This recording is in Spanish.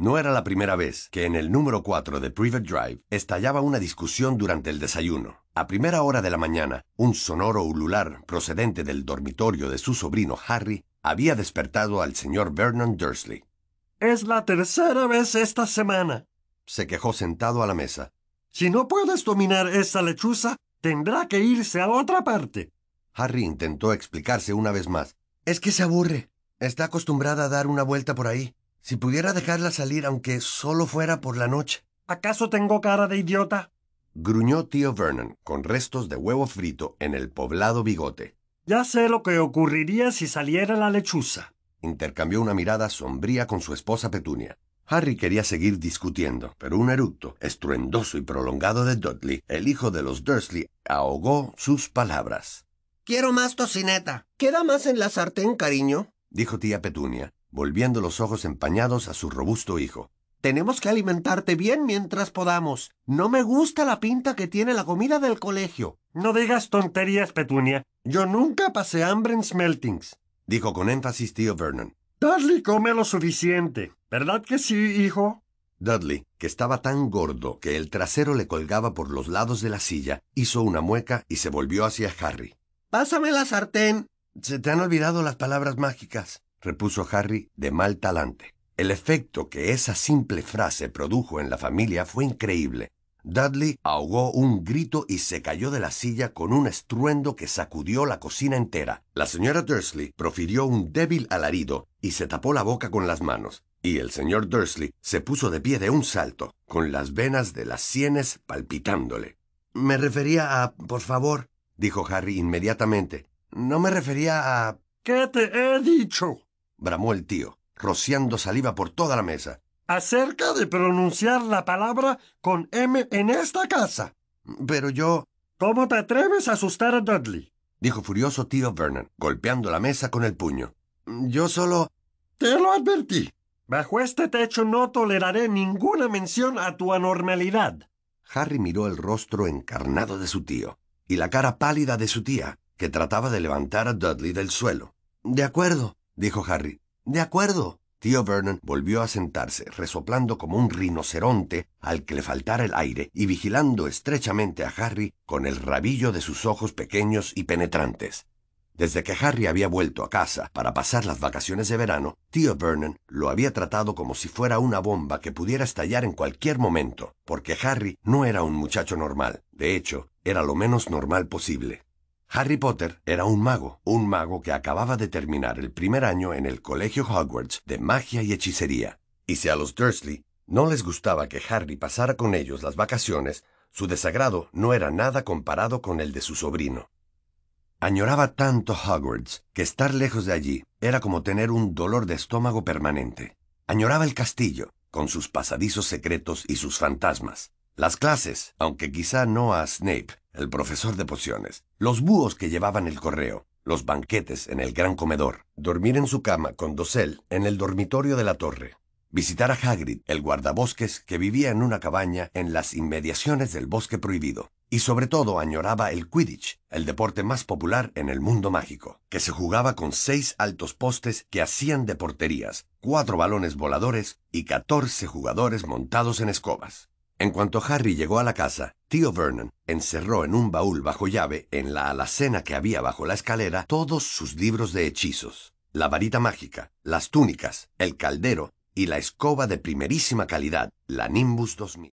No era la primera vez que en el número cuatro de Private Drive estallaba una discusión durante el desayuno. A primera hora de la mañana, un sonoro ulular procedente del dormitorio de su sobrino Harry había despertado al señor Vernon Dursley. Es la tercera vez esta semana, se quejó sentado a la mesa. Si no puedes dominar esa lechuza, tendrá que irse a otra parte. Harry intentó explicarse una vez más. Es que se aburre. Está acostumbrada a dar una vuelta por ahí. Si pudiera dejarla salir aunque solo fuera por la noche. ¿Acaso tengo cara de idiota? gruñó tío Vernon con restos de huevo frito en el poblado bigote. Ya sé lo que ocurriría si saliera la lechuza. Intercambió una mirada sombría con su esposa Petunia. Harry quería seguir discutiendo, pero un eructo estruendoso y prolongado de Dudley, el hijo de los Dursley, ahogó sus palabras. Quiero más tocineta. ¿Queda más en la sartén, cariño? dijo tía Petunia, volviendo los ojos empañados a su robusto hijo. Tenemos que alimentarte bien mientras podamos. No me gusta la pinta que tiene la comida del colegio. No digas tonterías, Petunia. Yo nunca pasé hambre en Smeltings, dijo con énfasis tío Vernon. Dudley come lo suficiente. ¿Verdad que sí, hijo? Dudley, que estaba tan gordo que el trasero le colgaba por los lados de la silla, hizo una mueca y se volvió hacia Harry. Pásame la sartén. Se te han olvidado las palabras mágicas repuso Harry de mal talante. El efecto que esa simple frase produjo en la familia fue increíble. Dudley ahogó un grito y se cayó de la silla con un estruendo que sacudió la cocina entera. La señora Dursley profirió un débil alarido y se tapó la boca con las manos. Y el señor Dursley se puso de pie de un salto, con las venas de las sienes palpitándole. Me refería a... por favor, dijo Harry inmediatamente. No me refería a... ¿Qué te he dicho? bramó el tío, rociando saliva por toda la mesa. Acerca de pronunciar la palabra con M en esta casa. Pero yo... ¿Cómo te atreves a asustar a Dudley? dijo furioso tío Vernon, golpeando la mesa con el puño. Yo solo... Te lo advertí. Bajo este techo no toleraré ninguna mención a tu anormalidad. Harry miró el rostro encarnado de su tío y la cara pálida de su tía, que trataba de levantar a Dudley del suelo. De acuerdo, dijo Harry. De acuerdo. Tío Vernon volvió a sentarse, resoplando como un rinoceronte al que le faltara el aire y vigilando estrechamente a Harry con el rabillo de sus ojos pequeños y penetrantes. Desde que Harry había vuelto a casa para pasar las vacaciones de verano, tío Vernon lo había tratado como si fuera una bomba que pudiera estallar en cualquier momento, porque Harry no era un muchacho normal, de hecho, era lo menos normal posible. Harry Potter era un mago, un mago que acababa de terminar el primer año en el Colegio Hogwarts de Magia y Hechicería. Y si a los Dursley no les gustaba que Harry pasara con ellos las vacaciones, su desagrado no era nada comparado con el de su sobrino. Añoraba tanto Hogwarts que estar lejos de allí era como tener un dolor de estómago permanente. Añoraba el castillo, con sus pasadizos secretos y sus fantasmas. Las clases, aunque quizá no a Snape, el profesor de pociones, los búhos que llevaban el correo, los banquetes en el gran comedor, dormir en su cama con dosel en el dormitorio de la torre, visitar a Hagrid, el guardabosques que vivía en una cabaña en las inmediaciones del bosque prohibido, y sobre todo añoraba el Quidditch, el deporte más popular en el mundo mágico, que se jugaba con seis altos postes que hacían de porterías, cuatro balones voladores y catorce jugadores montados en escobas. En cuanto Harry llegó a la casa, tío Vernon encerró en un baúl bajo llave, en la alacena que había bajo la escalera, todos sus libros de hechizos, la varita mágica, las túnicas, el caldero y la escoba de primerísima calidad, la Nimbus 2000.